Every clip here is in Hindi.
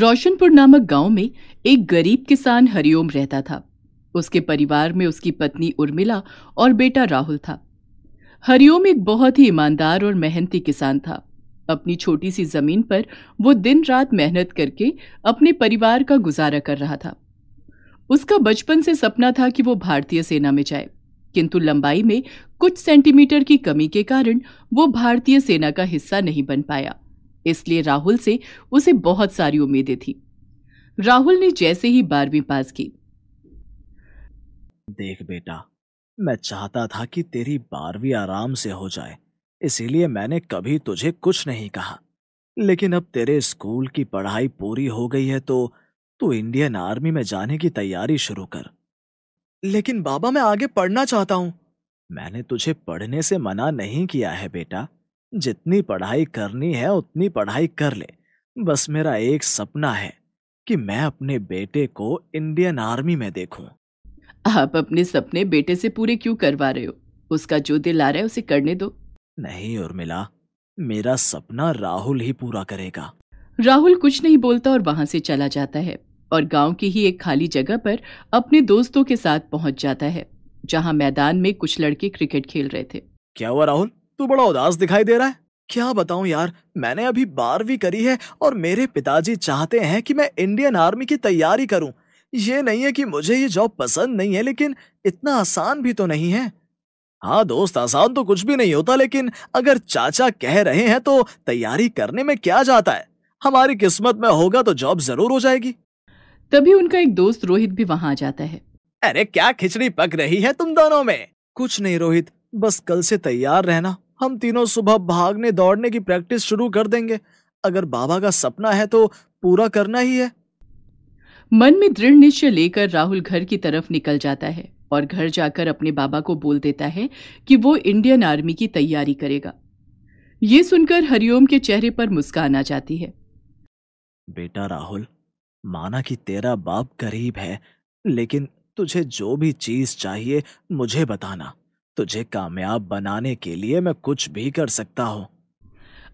रोशनपुर नामक गांव में एक गरीब किसान हरिओम रहता था उसके परिवार में उसकी पत्नी उर्मिला और बेटा राहुल था हरिओम एक बहुत ही ईमानदार और मेहनती किसान था अपनी छोटी सी जमीन पर वो दिन रात मेहनत करके अपने परिवार का गुजारा कर रहा था उसका बचपन से सपना था कि वो भारतीय सेना में जाए किंतु लंबाई में कुछ सेंटीमीटर की कमी के कारण वो भारतीय सेना का हिस्सा नहीं बन पाया इसलिए राहुल से उसे बहुत सारी उम्मीदें थी राहुल ने जैसे ही बारहवीं पास की देख बेटा मैं चाहता था कि तेरी बारहवीं आराम से हो जाए इसीलिए मैंने कभी तुझे कुछ नहीं कहा लेकिन अब तेरे स्कूल की पढ़ाई पूरी हो गई है तो तू इंडियन आर्मी में जाने की तैयारी शुरू कर लेकिन बाबा मैं आगे पढ़ना चाहता हूं मैंने तुझे पढ़ने से मना नहीं किया है बेटा जितनी पढ़ाई करनी है उतनी पढ़ाई कर ले बस मेरा एक सपना है कि मैं अपने बेटे को इंडियन आर्मी में देखूं। आप अपने सपने बेटे से पूरे क्यों करवा रहे हो उसका जो दिल आ रहा है उसे करने दो नहीं उर्मिला मेरा सपना राहुल ही पूरा करेगा राहुल कुछ नहीं बोलता और वहां से चला जाता है और गांव की ही एक खाली जगह पर अपने दोस्तों के साथ पहुंच जाता है जहां मैदान में कुछ लड़के क्रिकेट खेल रहे थे क्या हुआ राहुल तू बड़ा उदास दिखाई दे रहा है क्या बताऊं यार मैंने अभी बारहवीं करी है और मेरे पिताजी चाहते हैं कि मैं इंडियन आर्मी की तैयारी करूं ये नहीं है कि मुझे ये जॉब पसंद नहीं है लेकिन इतना आसान भी तो नहीं है हाँ दोस्त आसान तो कुछ भी नहीं होता लेकिन अगर चाचा कह रहे हैं तो तैयारी करने में क्या जाता है हमारी किस्मत में होगा तो जॉब जरूर हो जाएगी तभी उनका एक दोस्त रोहित भी वहां आ जाता है अरे क्या खिचड़ी पक रही है तुम दोनों में कुछ नहीं रोहित बस कल से तैयार रहना हम तीनों सुबह भागने दौड़ने की प्रैक्टिस शुरू कर देंगे अगर बाबा का सपना है तो पूरा करना ही है मन में दृढ़ निश्चय लेकर राहुल घर की तरफ निकल जाता है और घर जाकर अपने बाबा को बोल देता है कि वो इंडियन आर्मी की तैयारी करेगा ये सुनकर हरिओम के चेहरे पर मुस्कान आ जाती है बेटा राहुल माना कि तेरा बाप गरीब है लेकिन तुझे जो भी चीज चाहिए मुझे बताना तुझे कामयाब बनाने के लिए मैं कुछ भी कर सकता हूँ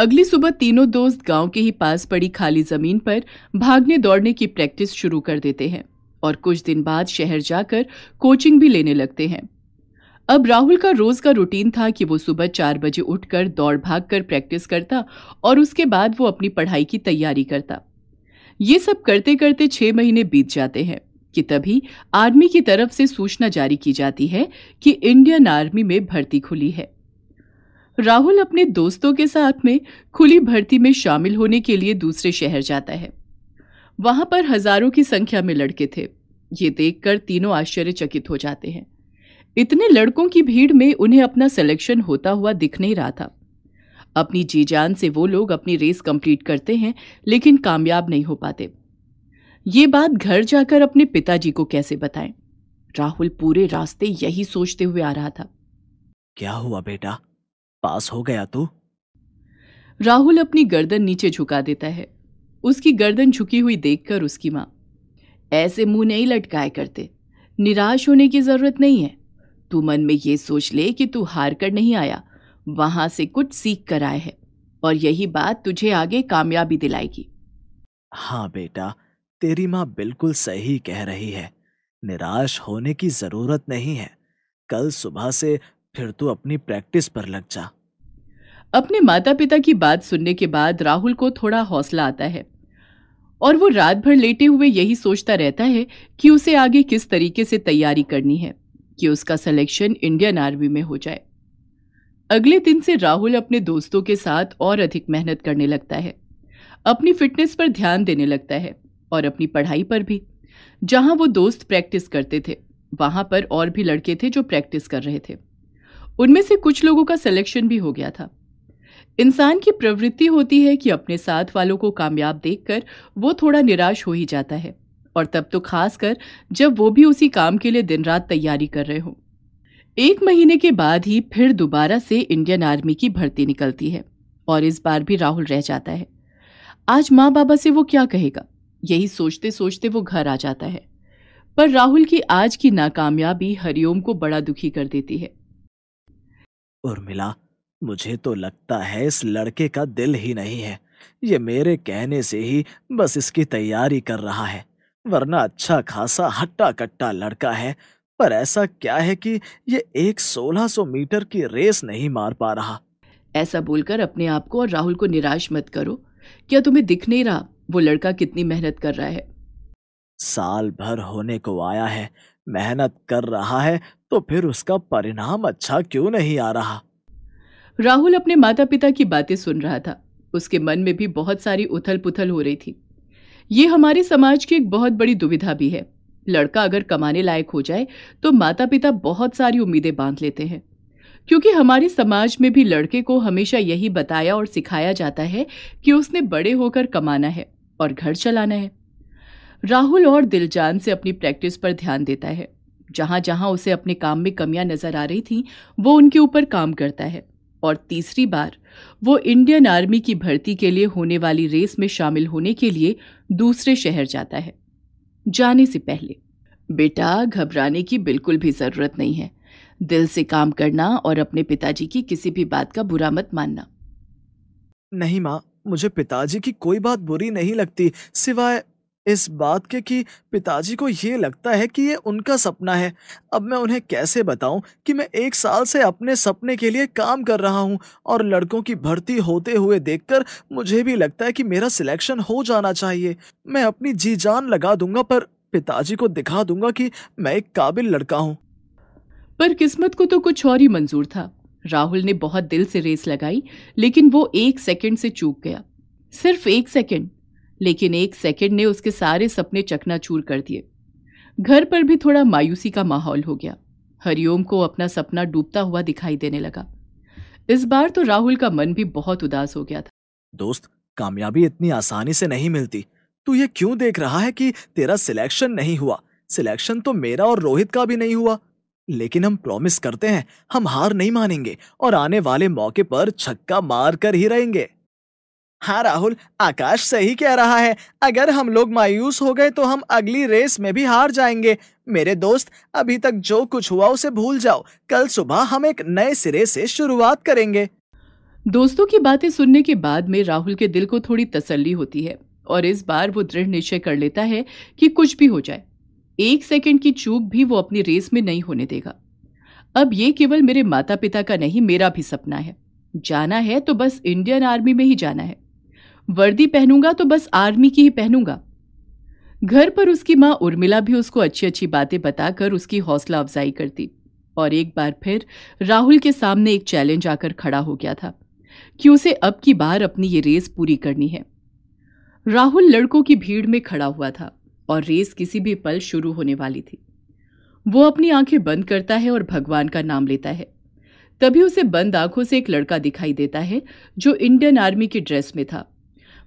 अगली सुबह तीनों दोस्त गांव के ही पास पड़ी खाली जमीन पर भागने दौड़ने की प्रैक्टिस शुरू कर देते हैं और कुछ दिन बाद शहर जाकर कोचिंग भी लेने लगते हैं अब राहुल का रोज का रूटीन था कि वो सुबह चार बजे उठकर दौड़ भाग कर प्रैक्टिस करता और उसके बाद वो अपनी पढ़ाई की तैयारी करता ये सब करते करते छह महीने बीत जाते हैं कि तभी आर्मी की तरफ से सूचना जारी की जाती है कि इंडियन आर्मी में भर्ती खुली है राहुल अपने दोस्तों के साथ में खुली भर्ती में शामिल होने के लिए दूसरे शहर जाता है वहां पर हजारों की संख्या में लड़के थे ये देखकर तीनों आश्चर्यचकित हो जाते हैं इतने लड़कों की भीड़ में उन्हें अपना सिलेक्शन होता हुआ दिख नहीं रहा था अपनी जी जान से वो लोग अपनी रेस कंप्लीट करते हैं लेकिन कामयाब नहीं हो पाते ये बात घर जाकर अपने पिताजी को कैसे बताएं? राहुल पूरे रास्ते यही सोचते हुए आ रहा था क्या हुआ बेटा पास हो गया तू राहुल अपनी गर्दन नीचे झुका देता है उसकी गर्दन झुकी हुई देखकर उसकी माँ ऐसे मुंह नहीं लटकाए करते निराश होने की जरूरत नहीं है तू मन में ये सोच ले कि तू हार कर नहीं आया वहां से कुछ सीख कर आए है और यही बात तुझे आगे कामयाबी दिलाएगी हाँ बेटा तेरी माँ बिल्कुल सही कह रही है निराश होने की जरूरत नहीं है कल सुबह से फिर तू अपनी प्रैक्टिस पर लग जा अपने माता पिता की बात सुनने के बाद राहुल को थोड़ा हौसला आता है और वो रात भर लेटे हुए यही सोचता रहता है कि उसे आगे किस तरीके से तैयारी करनी है कि उसका सिलेक्शन इंडियन आर्मी में हो जाए अगले दिन से राहुल अपने दोस्तों के साथ और अधिक मेहनत करने लगता है अपनी फिटनेस पर ध्यान देने लगता है और अपनी पढ़ाई पर भी जहां वो दोस्त प्रैक्टिस करते थे वहां पर और भी लड़के थे जो प्रैक्टिस कर रहे थे उनमें से कुछ लोगों का सिलेक्शन भी हो गया था इंसान की प्रवृत्ति होती है कि अपने साथ वालों को कामयाब देखकर वो थोड़ा निराश हो ही जाता है और तब तो खासकर जब वो भी उसी काम के लिए दिन रात तैयारी कर रहे हों एक महीने के बाद ही फिर दोबारा से इंडियन आर्मी की भर्ती निकलती है और इस बार भी राहुल रह जाता है आज माँ बाबा से वो क्या कहेगा यही सोचते सोचते वो घर आ जाता है पर राहुल की आज की नाकामयाबी हरिओम को बड़ा दुखी कर देती है उर्मिला मुझे तो लगता है इस लड़के का दिल ही नहीं है ये मेरे कहने से ही बस इसकी तैयारी कर रहा है वरना अच्छा खासा हट्टा कट्टा लड़का है पर ऐसा क्या है कि ये एक सोलह सो मीटर की रेस नहीं मार पा रहा ऐसा बोलकर अपने आप को और राहुल को निराश मत करो क्या तुम्हें दिख नहीं रहा वो लड़का कितनी मेहनत कर रहा है साल भर होने को आया है मेहनत कर रहा है तो फिर उसका परिणाम अच्छा क्यों नहीं आ रहा राहुल अपने माता पिता की बातें सुन रहा था उसके मन में भी बहुत सारी उथल पुथल हो रही थी ये हमारे समाज की एक बहुत बड़ी दुविधा भी है लड़का अगर कमाने लायक हो जाए तो माता पिता बहुत सारी उम्मीदें बांध लेते हैं क्योंकि हमारे समाज में भी लड़के को हमेशा यही बताया और सिखाया जाता है कि उसने बड़े होकर कमाना है और घर चलाना है राहुल और दिलजान से अपनी प्रैक्टिस पर ध्यान देता है जहां जहां उसे अपने काम में कमियां नजर आ रही थी वो उनके ऊपर काम करता है और तीसरी बार वो इंडियन आर्मी की भर्ती के लिए होने वाली रेस में शामिल होने के लिए दूसरे शहर जाता है जाने से पहले बेटा घबराने की बिल्कुल भी ज़रूरत नहीं है दिल से काम करना और अपने पिताजी की किसी भी बात का बुरा मत मानना नहीं माँ मुझे पिताजी की कोई बात बुरी नहीं लगती सिवाय इस बात के कि पिताजी को ये लगता है कि ये उनका सपना है अब मैं उन्हें कैसे बताऊं कि मैं एक साल से अपने सपने के लिए काम कर रहा हूं और लड़कों की भर्ती होते हुए देखकर मुझे भी लगता है कि मेरा सिलेक्शन हो जाना चाहिए मैं अपनी जी जान लगा दूंगा पर पिताजी को दिखा दूंगा कि मैं एक काबिल लड़का हूँ पर किस्मत को तो कुछ और ही मंजूर था राहुल ने बहुत दिल से रेस लगाई लेकिन वो एक सेकंड से चूक गया सिर्फ एक सेकंड लेकिन एक सेकंड ने उसके सारे सपने चकनाचूर कर दिए घर पर भी थोड़ा मायूसी का माहौल हो गया हरिओम को अपना सपना डूबता हुआ दिखाई देने लगा इस बार तो राहुल का मन भी बहुत उदास हो गया था दोस्त कामयाबी इतनी आसानी से नहीं मिलती तू ये क्यों देख रहा है कि तेरा सिलेक्शन नहीं हुआ सिलेक्शन तो मेरा और रोहित का भी नहीं हुआ लेकिन हम प्रॉमिस करते हैं हम हार नहीं मानेंगे और आने वाले मौके पर छक्का मार कर ही रहेंगे हाँ राहुल आकाश सही कह रहा है अगर हम लोग मायूस हो गए तो हम अगली रेस में भी हार जाएंगे मेरे दोस्त अभी तक जो कुछ हुआ उसे भूल जाओ कल सुबह हम एक नए सिरे से शुरुआत करेंगे दोस्तों की बातें सुनने के बाद में राहुल के दिल को थोड़ी तसल्ली होती है और इस बार वो दृढ़ निश्चय कर लेता है कि कुछ भी हो जाए एक सेकंड की चूक भी वो अपनी रेस में नहीं होने देगा अब ये केवल मेरे माता पिता का नहीं मेरा भी सपना है जाना है तो बस इंडियन आर्मी में ही जाना है वर्दी पहनूंगा तो बस आर्मी की ही पहनूंगा घर पर उसकी माँ उर्मिला भी उसको अच्छी अच्छी बातें बताकर उसकी हौसला अफजाई करती और एक बार फिर राहुल के सामने एक चैलेंज आकर खड़ा हो गया था कि उसे अब की बार अपनी ये रेस पूरी करनी है राहुल लड़कों की भीड़ में खड़ा हुआ था और रेस किसी भी पल शुरू होने वाली थी वो अपनी आंखें बंद करता है और भगवान का नाम लेता है तभी उसे बंद आंखों से एक लड़का दिखाई देता है जो इंडियन आर्मी की ड्रेस में था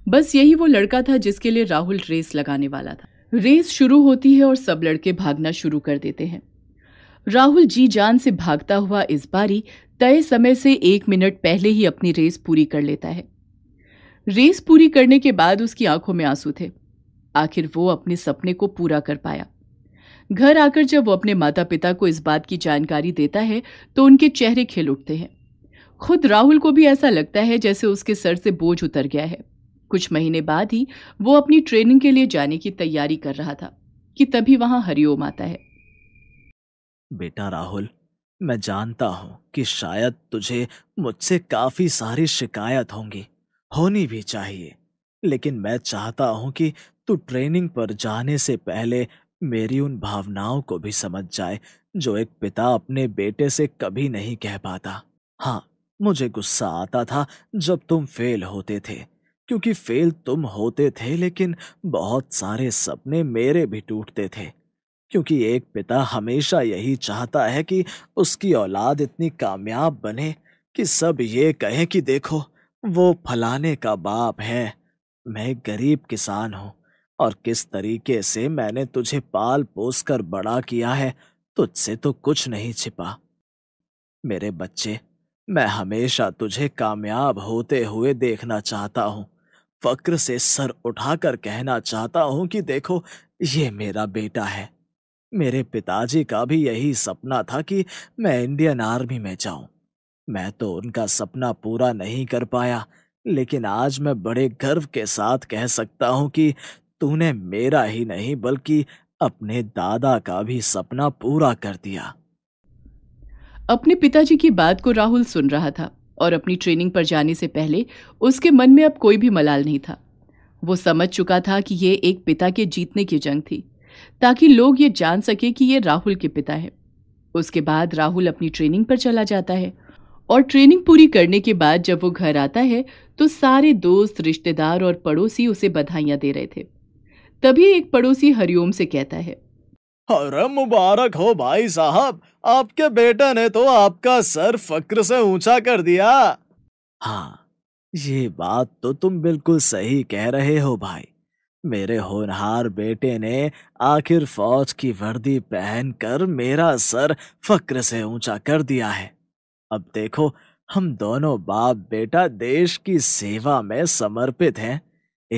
बस यही वो लड़का था जिसके लिए राहुल रेस लगाने वाला था रेस शुरू होती है और सब लड़के भागना शुरू कर देते हैं राहुल जी जान से भागता हुआ इस बारी तय समय से एक मिनट पहले ही अपनी रेस पूरी कर लेता है रेस पूरी करने के बाद उसकी आंखों में आंसू थे आखिर वो अपने सपने को पूरा कर पाया घर आकर जब वो अपने माता पिता को इस बात की जानकारी देता है तो उनके चेहरे खिल उठते हैं खुद राहुल को भी ऐसा लगता है जैसे उसके सर से बोझ उतर गया है कुछ महीने बाद ही वो अपनी ट्रेनिंग के लिए जाने की तैयारी कर रहा था कि तभी वहां हरिओम आता है बेटा राहुल मैं जानता हूं कि शायद तुझे मुझसे काफी सारी शिकायत होंगी होनी भी चाहिए लेकिन मैं चाहता हूं कि तो ट्रेनिंग पर जाने से पहले मेरी उन भावनाओं को भी समझ जाए जो एक पिता अपने बेटे से कभी नहीं कह पाता हाँ मुझे गुस्सा आता था जब तुम फेल होते थे क्योंकि फेल तुम होते थे लेकिन बहुत सारे सपने मेरे भी टूटते थे क्योंकि एक पिता हमेशा यही चाहता है कि उसकी औलाद इतनी कामयाब बने कि सब ये कहें कि देखो वो फलाने का बाप है मैं गरीब किसान हूँ और किस तरीके से मैंने तुझे पाल पोस कर बड़ा किया है तुझसे तो कुछ नहीं छिपा मेरे बच्चे मैं हमेशा तुझे कामयाब होते हुए देखना चाहता हूँ फक्र से सर उठाकर कहना चाहता हूँ कि देखो ये मेरा बेटा है मेरे पिताजी का भी यही सपना था कि मैं इंडियन आर्मी में जाऊं मैं तो उनका सपना पूरा नहीं कर पाया लेकिन आज मैं बड़े गर्व के साथ कह सकता हूं कि तूने मेरा ही नहीं बल्कि अपने दादा का भी सपना पूरा कर दिया अपने पिताजी की बात को राहुल सुन रहा था और अपनी ट्रेनिंग पर जाने से पहले उसके मन में अब कोई भी मलाल नहीं था वो समझ चुका था कि ये एक पिता के जीतने की जंग थी ताकि लोग ये जान सके कि ये राहुल के पिता है उसके बाद राहुल अपनी ट्रेनिंग पर चला जाता है और ट्रेनिंग पूरी करने के बाद जब वो घर आता है तो सारे दोस्त रिश्तेदार और पड़ोसी उसे बधाइयाँ दे रहे थे तभी एक पड़ोसी हरिओम से कहता है अरे मुबारक हो भाई साहब आपके बेटे ने तो आपका सर फक्र से ऊंचा कर दिया हाँ ये बात तो तुम बिल्कुल सही कह रहे हो भाई मेरे होनहार बेटे ने आखिर फौज की वर्दी पहनकर मेरा सर फक्र से ऊंचा कर दिया है अब देखो हम दोनों बाप बेटा देश की सेवा में समर्पित हैं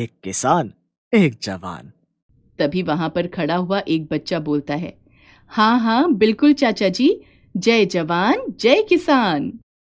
एक किसान एक जवान तभी वहां पर खड़ा हुआ एक बच्चा बोलता है हाँ हाँ बिल्कुल चाचा जी जय जवान जय किसान